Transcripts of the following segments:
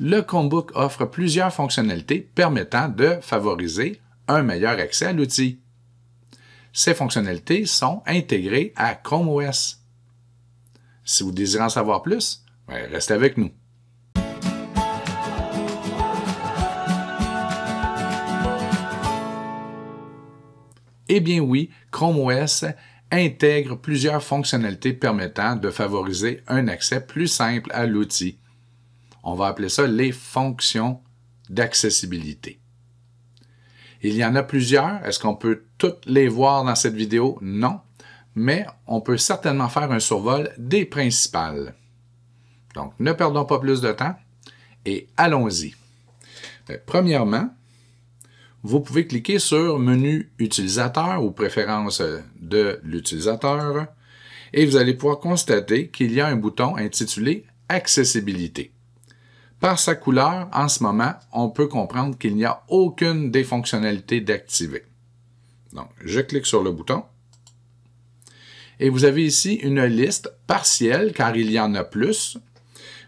le Chromebook offre plusieurs fonctionnalités permettant de favoriser un meilleur accès à l'outil. Ces fonctionnalités sont intégrées à Chrome OS. Si vous désirez en savoir plus, ben, restez avec nous. Eh bien oui, Chrome OS intègre plusieurs fonctionnalités permettant de favoriser un accès plus simple à l'outil. On va appeler ça les fonctions d'accessibilité. Il y en a plusieurs. Est-ce qu'on peut toutes les voir dans cette vidéo? Non, mais on peut certainement faire un survol des principales. Donc, ne perdons pas plus de temps et allons-y. Euh, premièrement, vous pouvez cliquer sur Menu utilisateur ou Préférences euh, de l'utilisateur et vous allez pouvoir constater qu'il y a un bouton intitulé Accessibilité. Par sa couleur, en ce moment, on peut comprendre qu'il n'y a aucune des fonctionnalités d'activer. Donc, je clique sur le bouton. Et vous avez ici une liste partielle, car il y en a plus,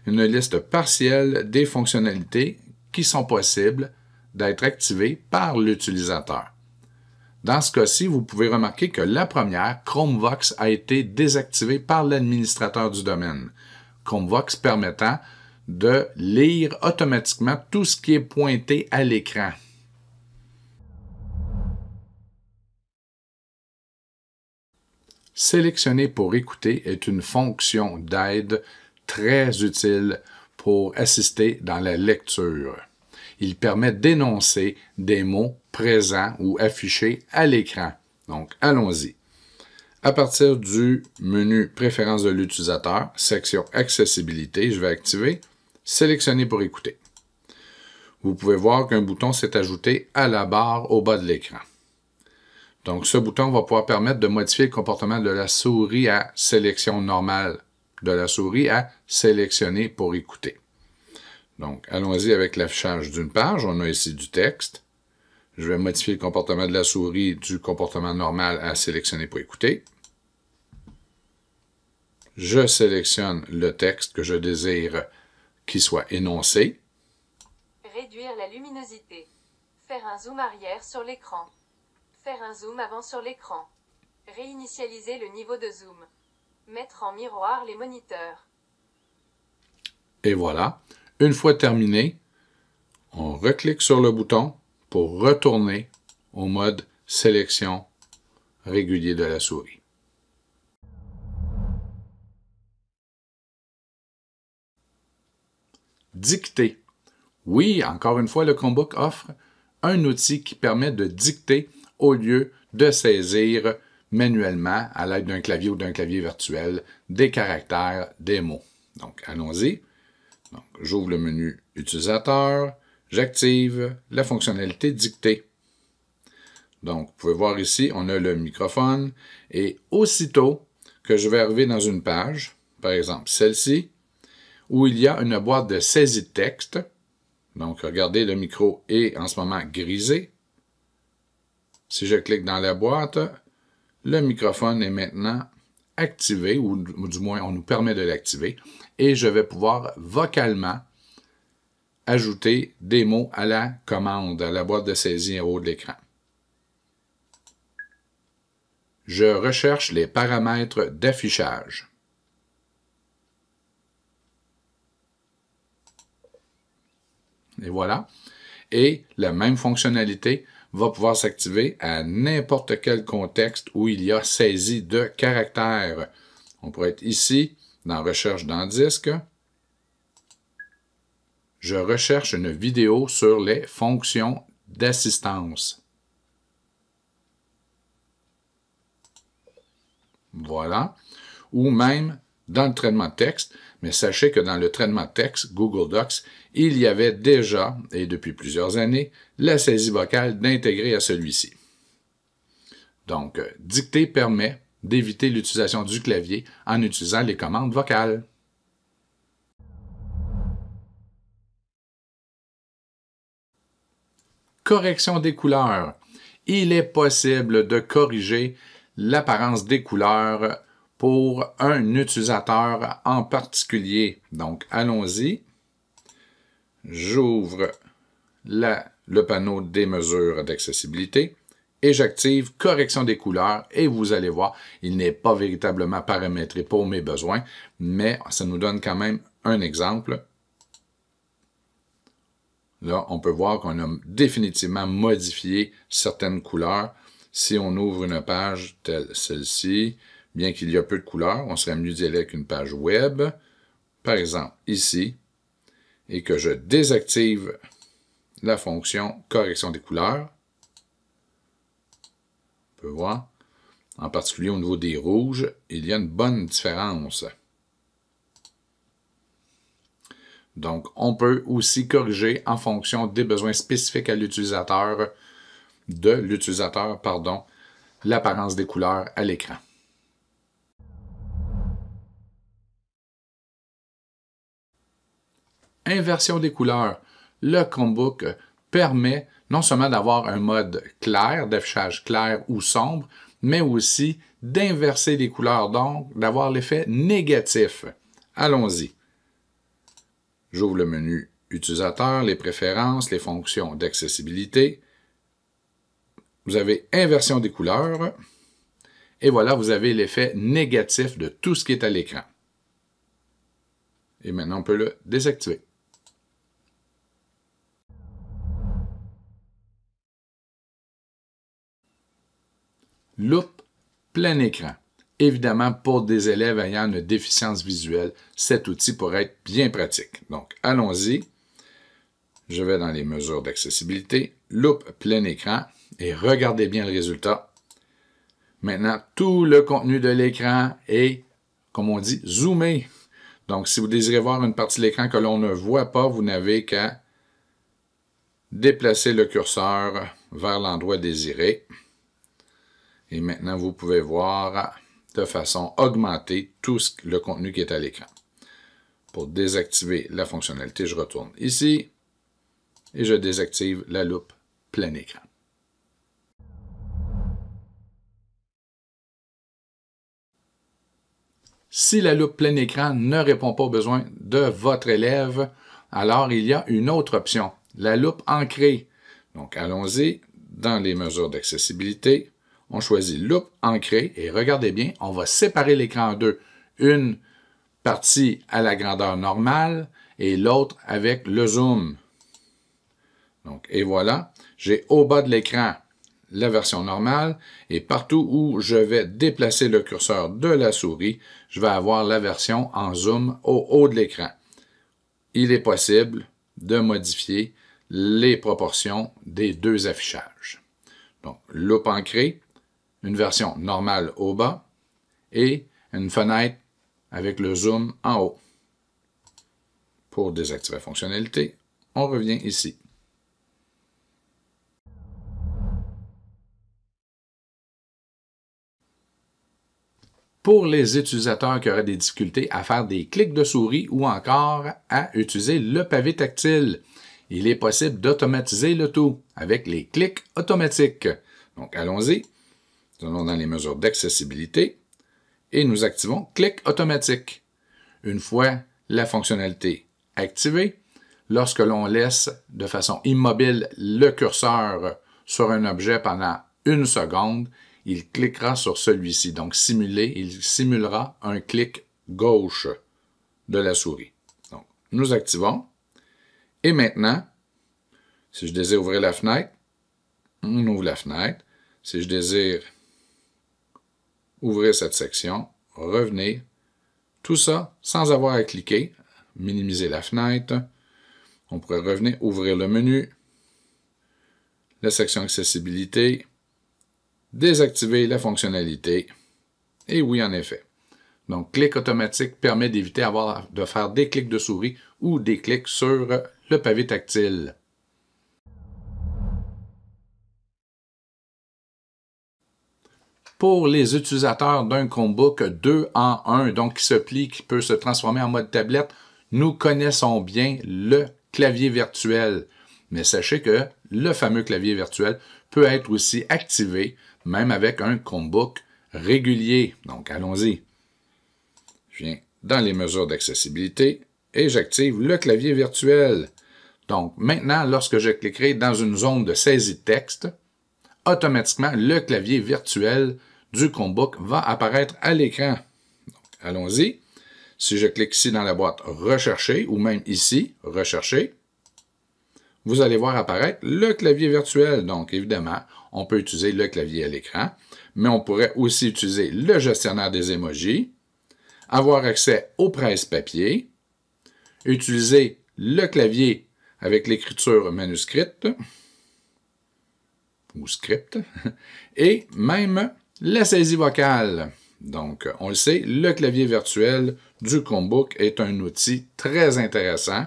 une liste partielle des fonctionnalités qui sont possibles d'être activées par l'utilisateur. Dans ce cas-ci, vous pouvez remarquer que la première, Chromevox, a été désactivée par l'administrateur du domaine. Chromevox permettant de lire automatiquement tout ce qui est pointé à l'écran. Sélectionner pour écouter est une fonction d'aide très utile pour assister dans la lecture. Il permet d'énoncer des mots présents ou affichés à l'écran. Donc, allons-y. À partir du menu Préférences de l'utilisateur, section Accessibilité, je vais activer « Sélectionner pour écouter. Vous pouvez voir qu'un bouton s'est ajouté à la barre au bas de l'écran. Donc, ce bouton va pouvoir permettre de modifier le comportement de la souris à sélection normale, de la souris à sélectionner pour écouter. Donc, allons-y avec l'affichage d'une page. On a ici du texte. Je vais modifier le comportement de la souris du comportement normal à sélectionner pour écouter. Je sélectionne le texte que je désire soit énoncé. Réduire la luminosité. Faire un zoom arrière sur l'écran. Faire un zoom avant sur l'écran. Réinitialiser le niveau de zoom. Mettre en miroir les moniteurs. Et voilà. Une fois terminé, on reclique sur le bouton pour retourner au mode sélection régulier de la souris. dicter. Oui, encore une fois, le Chromebook offre un outil qui permet de dicter au lieu de saisir manuellement, à l'aide d'un clavier ou d'un clavier virtuel, des caractères, des mots. Donc, allons-y. J'ouvre le menu Utilisateur, j'active la fonctionnalité Dictée. Donc, vous pouvez voir ici, on a le microphone et aussitôt que je vais arriver dans une page, par exemple celle-ci, où il y a une boîte de saisie de texte. Donc, regardez, le micro est en ce moment grisé. Si je clique dans la boîte, le microphone est maintenant activé, ou du moins on nous permet de l'activer, et je vais pouvoir vocalement ajouter des mots à la commande, à la boîte de saisie en haut de l'écran. Je recherche les paramètres d'affichage. et voilà. Et la même fonctionnalité va pouvoir s'activer à n'importe quel contexte où il y a saisie de caractères. On pourrait être ici, dans Recherche dans disque. Je recherche une vidéo sur les fonctions d'assistance. Voilà. Ou même dans le traitement texte, mais sachez que dans le traitement texte, Google Docs, il y avait déjà, et depuis plusieurs années, la saisie vocale d'intégrer à celui-ci. Donc, euh, dicter permet d'éviter l'utilisation du clavier en utilisant les commandes vocales. Correction des couleurs. Il est possible de corriger l'apparence des couleurs pour un utilisateur en particulier. Donc, allons-y. J'ouvre le panneau des mesures d'accessibilité et j'active correction des couleurs et vous allez voir, il n'est pas véritablement paramétré pour mes besoins, mais ça nous donne quand même un exemple. Là, on peut voir qu'on a définitivement modifié certaines couleurs. Si on ouvre une page telle celle-ci, Bien qu'il y a peu de couleurs, on serait mieux d'y aller avec une page web. Par exemple, ici, et que je désactive la fonction correction des couleurs. On peut voir, en particulier au niveau des rouges, il y a une bonne différence. Donc, on peut aussi corriger en fonction des besoins spécifiques à l'utilisateur, de l'utilisateur, pardon, l'apparence des couleurs à l'écran. inversion des couleurs. Le Chromebook permet non seulement d'avoir un mode clair, d'affichage clair ou sombre, mais aussi d'inverser les couleurs, donc d'avoir l'effet négatif. Allons-y. J'ouvre le menu Utilisateur, les préférences, les fonctions d'accessibilité. Vous avez inversion des couleurs. Et voilà, vous avez l'effet négatif de tout ce qui est à l'écran. Et maintenant, on peut le désactiver. loupe plein écran. Évidemment, pour des élèves ayant une déficience visuelle, cet outil pourrait être bien pratique. Donc, allons-y. Je vais dans les mesures d'accessibilité, loupe plein écran et regardez bien le résultat. Maintenant, tout le contenu de l'écran est, comme on dit, zoomé. Donc, si vous désirez voir une partie de l'écran que l'on ne voit pas, vous n'avez qu'à déplacer le curseur vers l'endroit désiré. Et maintenant, vous pouvez voir de façon augmentée tout le contenu qui est à l'écran. Pour désactiver la fonctionnalité, je retourne ici et je désactive la loupe plein écran. Si la loupe plein écran ne répond pas aux besoins de votre élève, alors il y a une autre option, la loupe ancrée. Donc allons-y dans les mesures d'accessibilité on choisit loupe Ancré, et regardez bien, on va séparer l'écran en deux. Une partie à la grandeur normale et l'autre avec le zoom. Donc, et voilà, j'ai au bas de l'écran la version normale et partout où je vais déplacer le curseur de la souris, je vais avoir la version en zoom au haut de l'écran. Il est possible de modifier les proportions des deux affichages. Donc, loupe ancré, une version normale au bas et une fenêtre avec le zoom en haut. Pour désactiver la fonctionnalité, on revient ici. Pour les utilisateurs qui auraient des difficultés à faire des clics de souris ou encore à utiliser le pavé tactile, il est possible d'automatiser le tout avec les clics automatiques. Donc allons-y dans les mesures d'accessibilité et nous activons Clic automatique. Une fois la fonctionnalité activée, lorsque l'on laisse de façon immobile le curseur sur un objet pendant une seconde, il cliquera sur celui-ci. Donc, simuler, il simulera un clic gauche de la souris. Donc, nous activons. Et maintenant, si je désire ouvrir la fenêtre, on ouvre la fenêtre. Si je désire ouvrez cette section, revenez, tout ça sans avoir à cliquer, minimiser la fenêtre, on pourrait revenir, ouvrir le menu, la section accessibilité, désactiver la fonctionnalité, et oui en effet. Donc, clic automatique permet d'éviter de faire des clics de souris ou des clics sur le pavé tactile. pour les utilisateurs d'un Chromebook 2 en 1, donc qui se plie, qui peut se transformer en mode tablette, nous connaissons bien le clavier virtuel. Mais sachez que le fameux clavier virtuel peut être aussi activé, même avec un Chromebook régulier. Donc, allons-y. Je viens dans les mesures d'accessibilité et j'active le clavier virtuel. Donc, maintenant, lorsque je cliquerai dans une zone de saisie de texte, automatiquement, le clavier virtuel du Chromebook va apparaître à l'écran. Allons-y. Si je clique ici dans la boîte « Rechercher » ou même ici « Rechercher », vous allez voir apparaître le clavier virtuel. Donc, évidemment, on peut utiliser le clavier à l'écran, mais on pourrait aussi utiliser le gestionnaire des émojis, avoir accès au presse-papier, utiliser le clavier avec l'écriture manuscrite ou script, et même la saisie vocale. Donc, on le sait, le clavier virtuel du Chromebook est un outil très intéressant.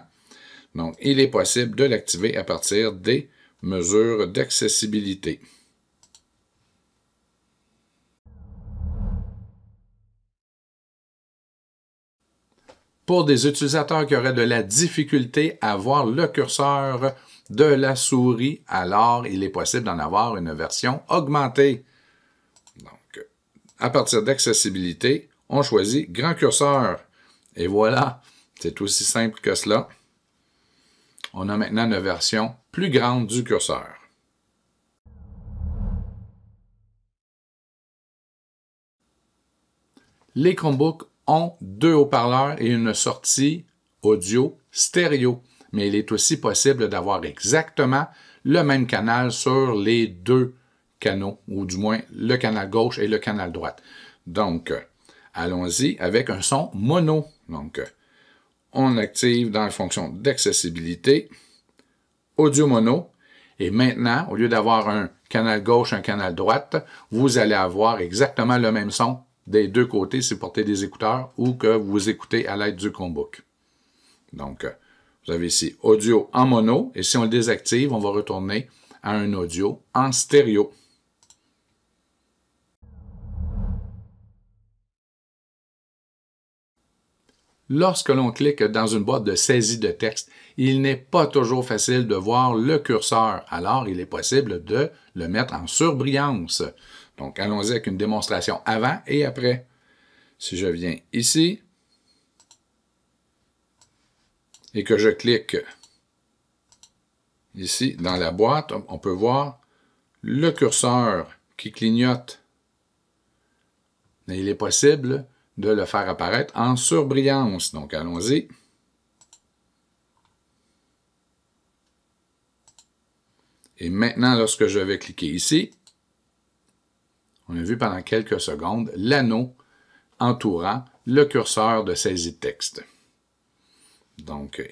Donc, il est possible de l'activer à partir des mesures d'accessibilité. Pour des utilisateurs qui auraient de la difficulté à voir le curseur de la souris, alors il est possible d'en avoir une version augmentée. À partir d'accessibilité, on choisit grand curseur. Et voilà, c'est aussi simple que cela. On a maintenant une version plus grande du curseur. Les Chromebooks ont deux haut-parleurs et une sortie audio stéréo, mais il est aussi possible d'avoir exactement le même canal sur les deux canaux, ou du moins le canal gauche et le canal droite. Donc, euh, allons-y avec un son mono. Donc, euh, on active dans la fonction d'accessibilité, audio mono, et maintenant, au lieu d'avoir un canal gauche, un canal droite, vous allez avoir exactement le même son des deux côtés si vous portez des écouteurs ou que vous écoutez à l'aide du Chromebook. Donc, euh, vous avez ici audio en mono et si on le désactive, on va retourner à un audio en stéréo. Lorsque l'on clique dans une boîte de saisie de texte, il n'est pas toujours facile de voir le curseur, alors il est possible de le mettre en surbrillance. Donc, allons-y avec une démonstration avant et après. Si je viens ici et que je clique ici dans la boîte, on peut voir le curseur qui clignote. Mais il est possible de le faire apparaître en surbrillance. Donc, allons-y. Et maintenant, lorsque je vais cliquer ici, on a vu pendant quelques secondes l'anneau entourant le curseur de saisie de texte. Donc,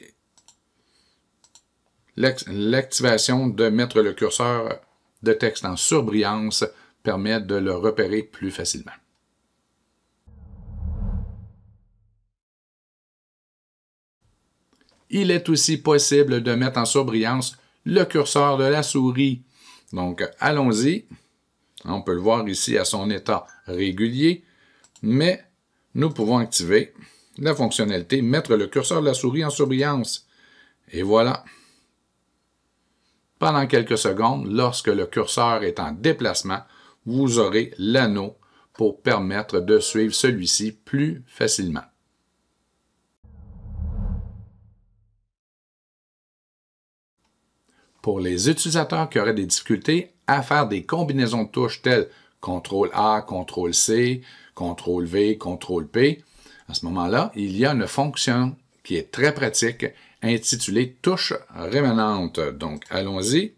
l'activation de mettre le curseur de texte en surbrillance permet de le repérer plus facilement. il est aussi possible de mettre en surbrillance le curseur de la souris. Donc, allons-y. On peut le voir ici à son état régulier, mais nous pouvons activer la fonctionnalité « Mettre le curseur de la souris en surbrillance ». Et voilà. Pendant quelques secondes, lorsque le curseur est en déplacement, vous aurez l'anneau pour permettre de suivre celui-ci plus facilement. pour les utilisateurs qui auraient des difficultés à faire des combinaisons de touches telles CTRL A, CTRL C, CTRL V, CTRL P. À ce moment-là, il y a une fonction qui est très pratique intitulée touche rémanente. Donc, allons-y.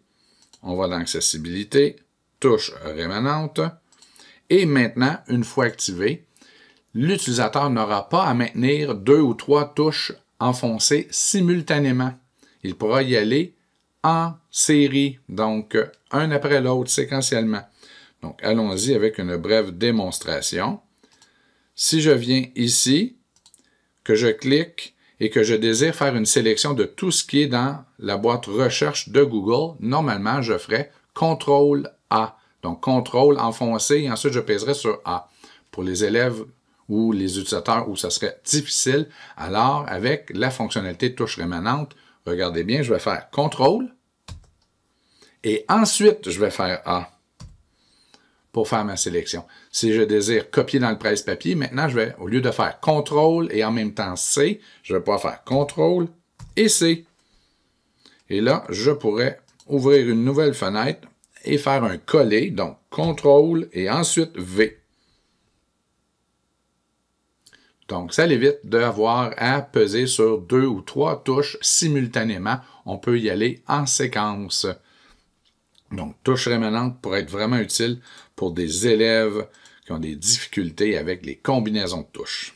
On va dans Accessibilité, touche rémanente. Et maintenant, une fois activé, l'utilisateur n'aura pas à maintenir deux ou trois touches enfoncées simultanément. Il pourra y aller en série, donc un après l'autre séquentiellement. Donc allons-y avec une brève démonstration. Si je viens ici, que je clique et que je désire faire une sélection de tout ce qui est dans la boîte recherche de Google, normalement je ferai CTRL A. Donc CTRL enfoncé et ensuite je pèserai sur A. Pour les élèves ou les utilisateurs où ça serait difficile, alors avec la fonctionnalité touche rémanente, regardez bien, je vais faire CTRL et ensuite, je vais faire A pour faire ma sélection. Si je désire copier dans le presse-papier, maintenant, je vais, au lieu de faire CTRL et en même temps C, je vais pouvoir faire CTRL et C. Et là, je pourrais ouvrir une nouvelle fenêtre et faire un coller, donc CTRL et ensuite V. Donc, ça évite d'avoir à peser sur deux ou trois touches simultanément. On peut y aller en séquence. Donc, touche rémanente pourrait être vraiment utile pour des élèves qui ont des difficultés avec les combinaisons de touches.